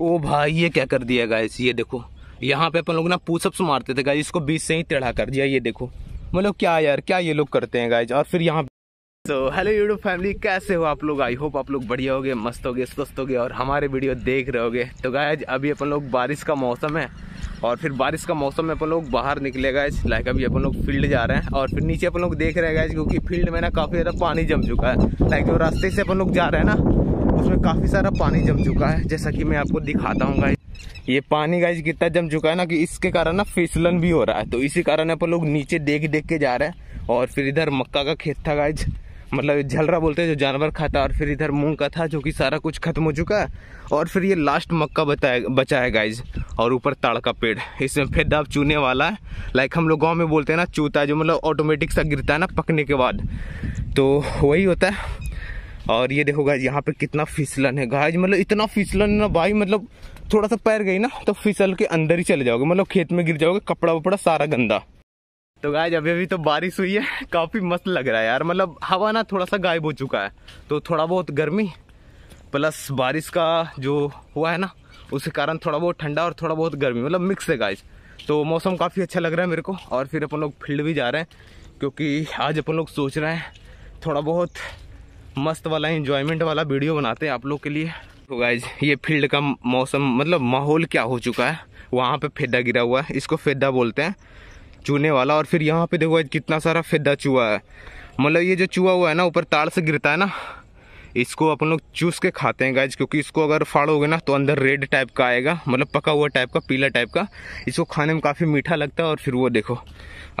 ओ भाई ये क्या कर दिया गाइस ये देखो यहाँ पे अपन लोग ना पूछअप्स मारते थे गाइस इसको बीच से ही टेढ़ा कर दिया ये देखो मतलब क्या यार क्या ये लोग करते हैं गाइस और फिर यहाँ तो हेलो यूट्यूब फैमिली कैसे हो आप लोग आई होप आप लोग बढ़िया होगे मस्त होगे स्वस्थ होगे और हमारे वीडियो देख रहे होगे तो गायज अभी अपन लोग बारिश का मौसम है और फिर बारिश का मौसम में अपन लोग बाहर निकले गाइज लाइक अभी अपन लोग फील्ड जा रहे हैं और फिर नीचे अपन लोग देख रहे हैं गाइज क्योंकि फील्ड में ना काफ़ी ज़्यादा पानी जम चुका है लाइक जो रास्ते से अपन लोग जा रहे हैं ना उसमें काफ़ी सारा पानी जम चुका है जैसा कि मैं आपको दिखाता हूँ गाइज ये पानी गाइज कितना जम चुका है ना कि इसके कारण ना फिसलन भी हो रहा है तो इसी कारण अपन लोग नीचे देख देख के जा रहे हैं और फिर इधर मक्का का खेत था गाइज मतलब झलरा बोलते हैं जो जानवर खाता है और फिर इधर मूंग का था जो कि सारा कुछ खत्म हो चुका है और फिर ये लास्ट मक्का बताया बचा है गाइज और ऊपर ताड़ का पेड़ इसमें फिर दाब चूने वाला है लाइक हम लोग गांव में बोलते हैं ना चूता जो मतलब ऑटोमेटिक सा गिरता है ना पकने के बाद तो वही होता है और ये देखो गाइज यहाँ पे कितना फिसलन है गाइज मतलब इतना फिसलन ना भाई मतलब थोड़ा सा पैर गई ना तो फिसल के अंदर ही चले जाओगे मतलब खेत में गिर जाओगे कपड़ा वपड़ा सारा गंदा तो गाय अभी अभी तो बारिश हुई है काफ़ी मस्त लग रहा है यार मतलब हवा ना थोड़ा सा गायब हो चुका है तो थोड़ा बहुत गर्मी प्लस बारिश का जो हुआ है ना उसके कारण थोड़ा बहुत ठंडा और थोड़ा बहुत गर्मी मतलब मिक्स है गाइज तो मौसम काफ़ी अच्छा लग रहा है मेरे को और फिर अपन लोग फील्ड भी जा रहे हैं क्योंकि आज अपन लोग सोच रहे हैं थोड़ा बहुत मस्त वाला इंजॉयमेंट वाला वीडियो बनाते हैं आप लोग के लिए तो गाइज ये फील्ड का मौसम मतलब माहौल क्या हो चुका है वहाँ पे फेदा गिरा हुआ है इसको फेदा बोलते हैं चूने वाला और फिर यहाँ पे देखो कितना सारा फेदा चूहा है मतलब ये जो चूहा हुआ है ना ऊपर ताड़ से गिरता है ना इसको अपन लोग चूस के खाते हैं गाइज क्योंकि इसको अगर फाड़ोगे ना तो अंदर रेड टाइप का आएगा मतलब पका हुआ टाइप का पीला टाइप का इसको खाने में काफ़ी मीठा लगता है और फिर वो देखो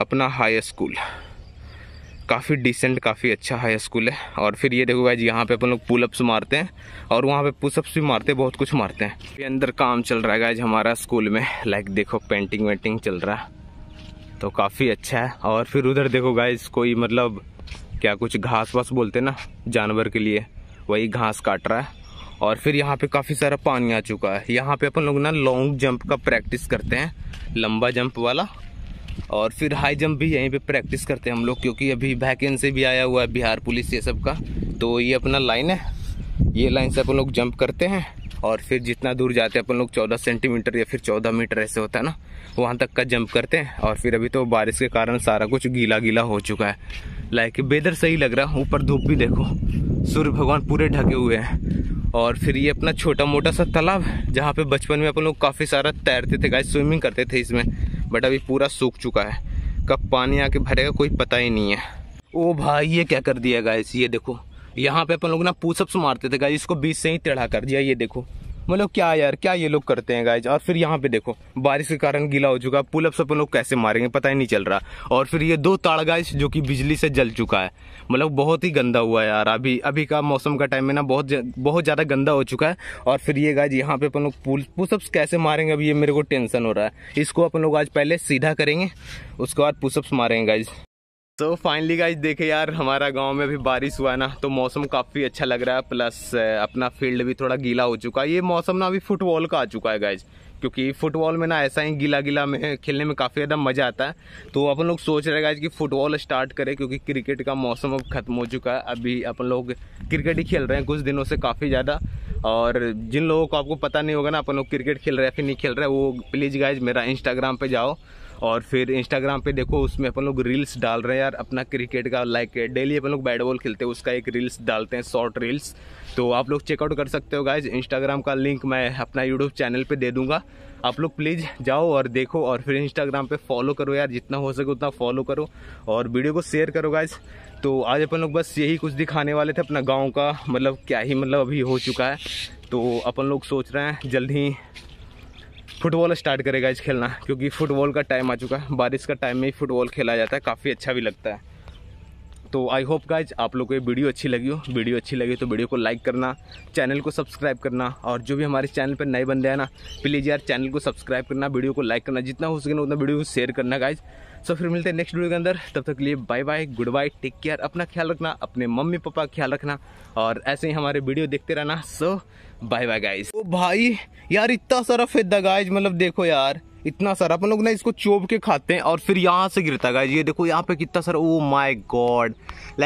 अपना हाई स्कूल काफ़ी डिसेंट काफ़ी अच्छा हाई स्कूल है और फिर ये देखो भाई यहाँ पे अपन लोग पुलअप्स मारते हैं और वहाँ पे पुशअप्स भी मारते हैं बहुत कुछ मारते हैं ये अंदर काम चल रहा है गाइज हमारा स्कूल में लाइक देखो पेंटिंग वेंटिंग चल रहा है तो काफ़ी अच्छा है और फिर उधर देखो गाइज कोई मतलब क्या कुछ घास वास बोलते ना जानवर के लिए वही घास काट रहा है और फिर यहाँ पे काफ़ी सारा पानी आ चुका है यहाँ पे अपन लोग ना लॉन्ग जंप का प्रैक्टिस करते हैं लंबा जंप वाला और फिर हाई जंप भी यहीं पे प्रैक्टिस करते हैं हम लोग क्योंकि अभी से भी आया हुआ है बिहार पुलिस ये सब का तो ये अपना लाइन है ये लाइन से अपन लोग जंप करते हैं और फिर जितना दूर जाते हैं अपन लोग चौदह सेंटीमीटर या फिर चौदह मीटर ऐसे होता है ना वहाँ तक का जंप करते हैं और फिर अभी तो बारिश के कारण सारा कुछ गीला गीला हो चुका है लाइक वेदर सही लग रहा है ऊपर धूप भी देखो सूर्य भगवान पूरे ढके हुए हैं और फिर ये अपना छोटा मोटा सा तालाब जहाँ पे बचपन में अपन लोग काफ़ी सारा तैरते थे गाय स्विमिंग करते थे इसमें बट अभी पूरा सूख चुका है कब पानी आके भरेगा कोई पता ही नहीं है ओ भाई ये क्या कर दिया गाइस ये देखो यहाँ पे अपन लोग ना पूसअप्स मारते थे गाइस इसको बीच से ही टेढ़ा कर दिया ये देखो मतलब क्या यार क्या ये लोग करते हैं गाइज और फिर यहाँ पे देखो बारिश के कारण गीला हो चुका है पुल अप्स अपन लोग कैसे मारेंगे पता ही नहीं चल रहा और फिर ये दो ताड़ गाइज जो कि बिजली से जल चुका है मतलब बहुत ही गंदा हुआ है यार अभी अभी का मौसम का टाइम है ना बहुत बहुत ज़्यादा गंदा हो चुका है और फिर ये गाइज यहाँ पे अपन लोग पुल पुशअप्स कैसे मारेंगे अभी ये मेरे को टेंशन हो रहा है इसको अपन लोग आज पहले सीधा करेंगे उसके बाद पुशअप्स मारेंगे गाइज तो फाइनली गाइज देखे यार हमारा गांव में अभी बारिश हुआ है ना तो मौसम काफ़ी अच्छा लग रहा है प्लस अपना फील्ड भी थोड़ा गीला हो चुका है ये मौसम ना अभी फुटबॉल का आ चुका है गाइज क्योंकि फुटबॉल में ना ऐसा ही गीला गीला में खेलने में काफ़ी ज़्यादा मज़ा आता है तो अपन लोग सोच रहे गाइज कि फुटबॉल स्टार्ट करें क्योंकि क्रिकेट का मौसम अब ख़त्म हो चुका है अभी अपन लोग क्रिकेट ही खेल रहे हैं कुछ दिनों से काफ़ी ज़्यादा और जिन लोगों को आपको पता नहीं होगा ना अपन लोग क्रिकेट खेल रहे हैं फिर नहीं खेल रहे वो प्लीज़ गाइज मेरा इंस्टाग्राम पर जाओ और फिर इंस्टाग्राम पे देखो उसमें अपन लोग रील्स डाल रहे हैं यार अपना क्रिकेट का लाइक डेली अपन लोग बैट बॉल खेलते हैं उसका एक रील्स डालते हैं शॉर्ट रील्स तो आप लोग चेकआउट कर सकते हो गाइज इंस्टाग्राम का लिंक मैं अपना यूट्यूब चैनल पर दे दूँगा आप लोग प्लीज़ जाओ और देखो और फिर इंस्टाग्राम पर फॉलो करो यार जितना हो सके उतना फॉलो करो और वीडियो को शेयर करो गाइज तो आज अपन लोग बस यही कुछ दिखाने वाले थे अपना गाँव का मतलब क्या ही मतलब अभी हो चुका है तो अपन लोग सोच रहे हैं जल्द ही फुटबॉल स्टार्ट करेगा इस खेलना क्योंकि फुटबॉल का टाइम आ चुका है बारिश का टाइम में ही फुटबॉल खेला जाता है काफ़ी अच्छा भी लगता है तो आई होप गाइज आप लोग को ये वीडियो अच्छी लगी हो वीडियो अच्छी लगी तो वीडियो को लाइक करना चैनल को सब्सक्राइब करना और जो भी हमारे चैनल पर नए बंदे हैं ना प्लीज़ यार चैनल को सब्सक्राइब करना वीडियो को लाइक करना जितना हो सके ना उतना वीडियो को शेयर करना गाइज सो फिर मिलते हैं नेक्स्ट वीडियो के अंदर तब तक के लिए bye bye goodbye take care अपना ख्याल रखना अपने मम्मी पापा का ख्याल रखना और ऐसे ही हमारे वीडियो देखते रहना सो बाय बाय गाइज तो भाई यार इतना सारा फेदा गाइज मतलब देखो यार इतना सारा अपन लोग ना इसको चोब के खाते हैं और फिर यहाँ से गिरता गाइज ये देखो यहाँ पे कितना सारा ओ माई गॉड